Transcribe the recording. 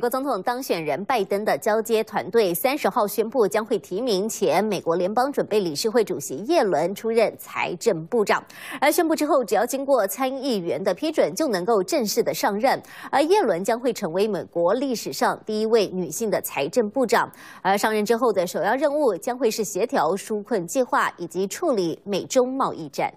美国总统当选人拜登的交接团队三十号宣布，将会提名前美国联邦准备理事会主席耶伦出任财政部长。而宣布之后，只要经过参议员的批准，就能够正式的上任。而耶伦将会成为美国历史上第一位女性的财政部长。而上任之后的首要任务将会是协调纾困计划以及处理美中贸易战。